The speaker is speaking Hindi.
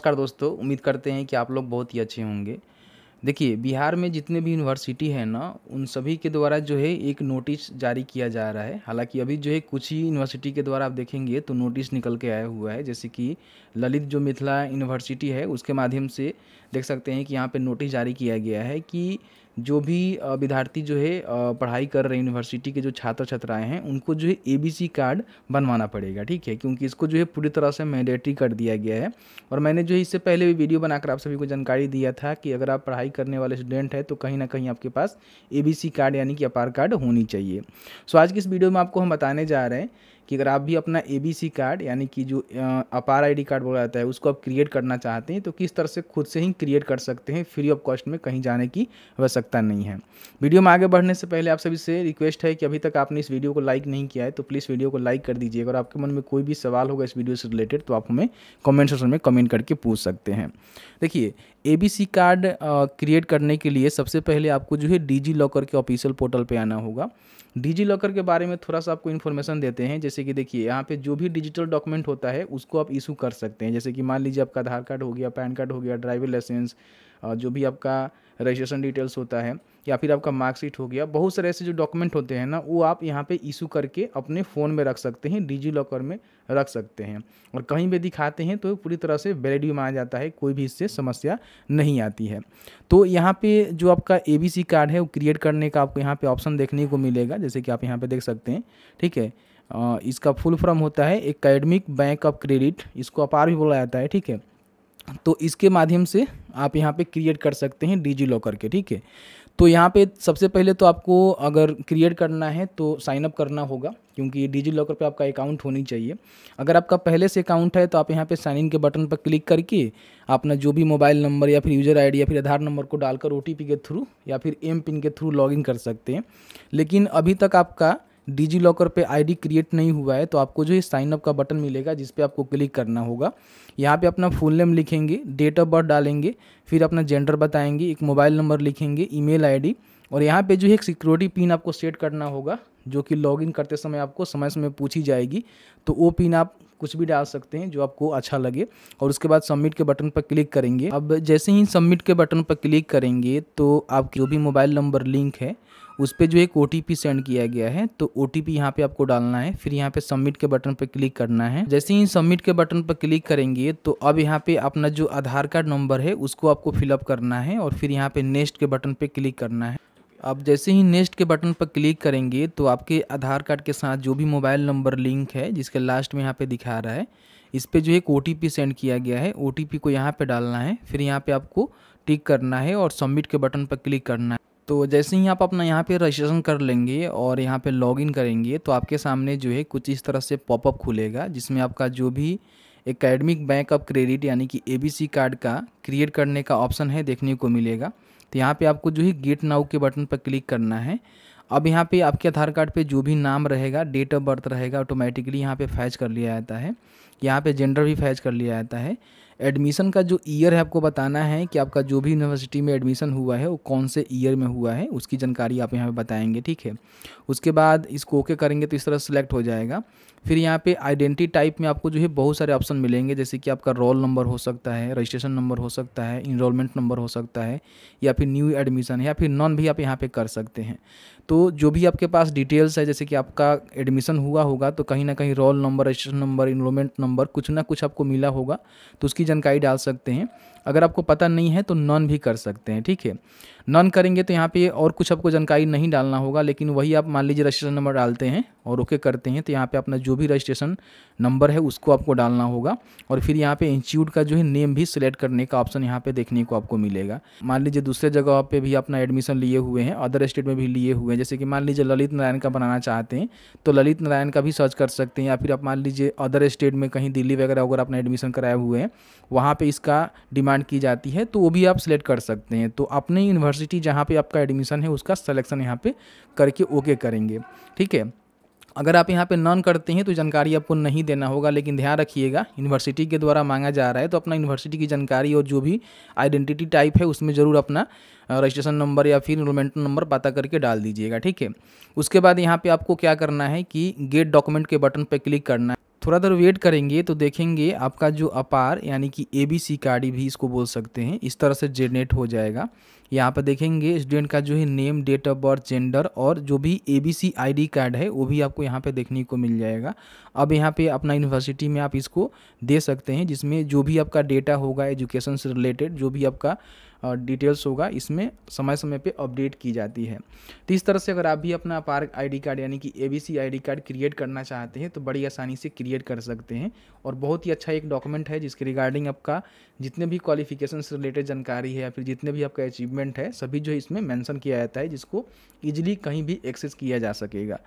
नमस्कार दोस्तों उम्मीद करते हैं कि आप लोग बहुत ही अच्छे होंगे देखिए बिहार में जितने भी यूनिवर्सिटी है ना उन सभी के द्वारा जो है एक नोटिस जारी किया जा रहा है हालांकि अभी जो है कुछ ही यूनिवर्सिटी के द्वारा आप देखेंगे तो नोटिस निकल के आया हुआ है जैसे कि ललित जो मिथिला यूनिवर्सिटी है उसके माध्यम से देख सकते हैं कि यहाँ पर नोटिस जारी किया गया है कि जो भी विद्यार्थी जो है पढ़ाई कर रहे हैं यूनिवर्सिटी के जो छात्र छात्राएँ हैं उनको जो है ए कार्ड बनवाना पड़ेगा ठीक है क्योंकि इसको जो है पूरी तरह से मैंडेटरी कर दिया गया है और मैंने जो है इससे पहले भी वीडियो बनाकर आप सभी को जानकारी दिया था कि अगर आप पढ़ाई करने वाले स्टूडेंट हैं तो कहीं ना कहीं आपके पास ए कार्ड यानी कि अपार कार्ड होनी चाहिए सो आज की इस वीडियो में आपको हम बताने जा रहे हैं कि अगर आप भी अपना ए कार्ड यानी कि जो अपार आई कार्ड बोला जाता है उसको आप क्रिएट करना चाहते हैं तो किस तरह से खुद से ही क्रिएट कर सकते हैं फ्री ऑफ कॉस्ट में कहीं जाने की आवश्यकता नहीं है वीडियो में आगे बढ़ने से पहले आप सभी से रिक्वेस्ट है कि अभी तक आपने इस वीडियो को लाइक नहीं किया है तो प्लीज़ वीडियो को लाइक कर दीजिए अगर आपके मन में कोई भी सवाल होगा इस वीडियो से रिलेटेड तो आप हमें कॉमेंट सेक्शन में कमेंट करके पूछ सकते हैं देखिए सी कार्ड क्रिएट करने के लिए सबसे पहले आपको जो है डिजी लॉकर के ऑफिशियल पोर्टल पर आना होगा डिजी लॉकर के बारे में थोड़ा सा आपको इन्फॉर्मेशन देते हैं जैसे कि देखिए यहाँ पे जो भी डिजिटल डॉक्यूमेंट होता है उसको आप इशू कर सकते हैं जैसे कि मान लीजिए आपका आधार कार्ड हो गया पैन कार्ड हो गया ड्राइविंग लाइसेंस जो भी आपका रजिस्ट्रेशन डिटेल्स होता है या फिर आपका मार्कशीट हो गया बहुत सारे ऐसे जो डॉक्यूमेंट होते हैं ना वो आप यहाँ पे इशू करके अपने फ़ोन में रख सकते हैं डिजी लॉकर में रख सकते हैं और कहीं भी दिखाते हैं तो पूरी तरह से वैलिड भी माना जाता है कोई भी इससे समस्या नहीं आती है तो यहाँ पे जो आपका ए कार्ड है वो क्रिएट करने का आपको यहाँ पर ऑप्शन देखने को मिलेगा जैसे कि आप यहाँ पर देख सकते हैं ठीक है इसका फुल फॉर्म होता है एकेडमिक बैंक ऑफ क्रेडिट इसको अपार भी बोला जाता है ठीक है तो इसके माध्यम से आप यहाँ पे क्रिएट कर सकते हैं डिजी लॉकर के ठीक है तो यहाँ पे सबसे पहले तो आपको अगर क्रिएट करना है तो साइनअप करना होगा क्योंकि डिजी लॉकर पर आपका अकाउंट होनी चाहिए अगर आपका पहले से अकाउंट है तो आप यहाँ पे साइन इन के बटन पर क्लिक करके अपना जो भी मोबाइल नंबर या फिर यूज़र आईडी या फिर आधार नंबर को डालकर ओ के थ्रू या फिर एम पिन के थ्रू लॉगिन कर सकते हैं लेकिन अभी तक आपका डिजी लॉकर पर आईडी क्रिएट नहीं हुआ है तो आपको जो है साइनअप का बटन मिलेगा जिस पर आपको क्लिक करना होगा यहाँ पे अपना फुल नेम लिखेंगे डेट ऑफ बर्थ डालेंगे फिर अपना जेंडर बताएंगे एक मोबाइल नंबर लिखेंगे ईमेल आईडी और यहाँ पे जो है एक सिक्योरिटी पिन आपको सेट करना होगा जो कि लॉगिन करते समय आपको समय समय पूछी जाएगी तो वो पिन आप कुछ भी डाल सकते हैं जो आपको अच्छा लगे और उसके बाद सबमिट के बटन पर क्लिक करेंगे अब जैसे ही सबमिट के बटन पर क्लिक करेंगे तो आप जो भी मोबाइल नंबर लिंक है उस पर जो एक ओ सेंड किया गया है तो ओ टी यहाँ पे आपको डालना है फिर यहाँ पे सबमिट के बटन पर क्लिक करना है जैसे ही सबमिट के बटन पर क्लिक करेंगे तो अब यहाँ पे अपना जो आधार कार्ड नंबर है उसको आपको फिलअप करना है और फिर यहाँ पे नेक्स्ट के बटन पर क्लिक करना है आप जैसे ही नेक्स्ट के बटन पर क्लिक करेंगे तो आपके आधार कार्ड के साथ जो भी मोबाइल नंबर लिंक है जिसके लास्ट में यहाँ पे दिखा रहा है इस पर जो एक ओ सेंड किया गया है ओ को यहाँ पे डालना है फिर यहाँ पे आपको टिक करना है और सबमिट के बटन पर क्लिक करना है तो जैसे ही आप अपना यहाँ पे रजिस्ट्रेशन कर लेंगे और यहाँ पे लॉगिन करेंगे तो आपके सामने जो है कुछ इस तरह से पॉपअप खुलेगा जिसमें आपका जो भी एकेडमिक बैंक ऑफ क्रेडिट यानी कि एबीसी कार्ड का क्रिएट करने का ऑप्शन है देखने को मिलेगा तो यहाँ पे आपको जो है गेट नाउ के बटन पर क्लिक करना है अब यहाँ पे आपके आधार कार्ड पे जो भी नाम रहेगा डेट ऑफ बर्थ रहेगा ऑटोमेटिकली यहाँ पे फैच कर लिया जाता है यहाँ पे जेंडर भी फैज कर लिया जाता है एडमिशन का जो ईयर है आपको बताना है कि आपका जो भी यूनिवर्सिटी में एडमिशन हुआ है वो कौन से ईयर में हुआ है उसकी जानकारी आप यहाँ पे बताएंगे ठीक है उसके बाद इसको ओके करेंगे तो इस तरह सेलेक्ट हो जाएगा फिर यहाँ पे आइडेंटिटी टाइप में आपको जो है बहुत सारे ऑप्शन मिलेंगे जैसे कि आपका रोल नंबर हो सकता है रजिस्ट्रेशन नंबर हो सकता है इनरोलमेंट नंबर हो सकता है या फिर न्यू एडमिशन या फिर नॉन भी आप यहाँ पर कर सकते हैं तो जो भी आपके पास डिटेल्स है जैसे कि आपका एडमिशन हुआ होगा तो कहीं ना कहीं roll number registration number enrolment number number कुछ ना कुछ आपको मिला होगा तो उसकी जानकारी डाल सकते हैं अगर आपको पता नहीं है तो नॉन भी कर सकते हैं ठीक है नॉन करेंगे तो यहाँ पे और कुछ आपको जानकारी नहीं डालना होगा लेकिन वही आप मान लीजिए रजिस्ट्रेशन नंबर डालते हैं और ओके करते हैं तो यहाँ पे अपना जो भी रजिस्ट्रेशन नंबर है उसको आपको डालना होगा और फिर यहाँ पे इंस्टीट्यूट का जो है नेम भी सिलेक्ट करने का ऑप्शन यहाँ पे देखने को आपको मिलेगा मान लीजिए दूसरे जगह पे भी अपना एडमिशन लिए हुए हैं अदर स्टेट में भी लिए हुए हैं जैसे कि मान लीजिए ललित नारायण का बनाना चाहते हैं तो ललित नारायण का भी सर्च कर सकते हैं या फिर आप मान लीजिए अदर स्टेट में कहीं दिल्ली वगैरह अगर आपने एडमिशन कराए हुए हैं वहाँ पर इसका डिमांड डिमांड की जाती है तो वो भी आप सिलेक्ट कर सकते हैं तो अपनी यूनिवर्सिटी जहाँ पे आपका एडमिशन है उसका सिलेक्शन यहाँ पे करके ओके करेंगे ठीक है अगर आप यहाँ पे नॉन करते हैं तो जानकारी आपको नहीं देना होगा लेकिन ध्यान रखिएगा यूनिवर्सिटी के द्वारा मांगा जा रहा है तो अपना यूनिवर्सिटी की जानकारी और जो भी आइडेंटिटी टाइप है उसमें ज़रूर अपना रजिस्ट्रेशन नंबर या फिर इनरोलमेंट नंबर पता करके डाल दीजिएगा ठीक है उसके बाद यहाँ पर आपको क्या करना है कि गेट डॉक्यूमेंट के बटन पर क्लिक करना है थोड़ा देर वेट करेंगे तो देखेंगे आपका जो अपार यानी कि ए बी सी कार्ड भी इसको बोल सकते हैं इस तरह से जेनरेट हो जाएगा यहाँ पर देखेंगे स्टूडेंट का जो है name date of birth gender और जो भी A B C I D card है वो भी आपको यहाँ पे देखने को मिल जाएगा अब यहाँ पे अपना यूनिवर्सिटी में आप इसको दे सकते हैं जिसमें जो भी आपका डेटा होगा एजुकेशन से रिलेटेड जो भी आपका डिटेल्स होगा इसमें समय समय पर अपडेट की जाती है तो इस तरह से अगर आप भी अपना पार्क आईडी कार्ड यानी कि ए बी कार्ड क्रिएट करना चाहते हैं तो बड़ी आसानी से क्रिएट कर सकते हैं और बहुत ही अच्छा एक डॉक्यूमेंट है जिसके रिगार्डिंग आपका जितने भी क्वालिफिकेशन से रिलेटेड जानकारी है या फिर जितने भी आपका अचीवमेंट है सभी जो इसमें मैंसन किया जाता है जिसको ईजिली कहीं भी एक्सेस किया जा सकेगा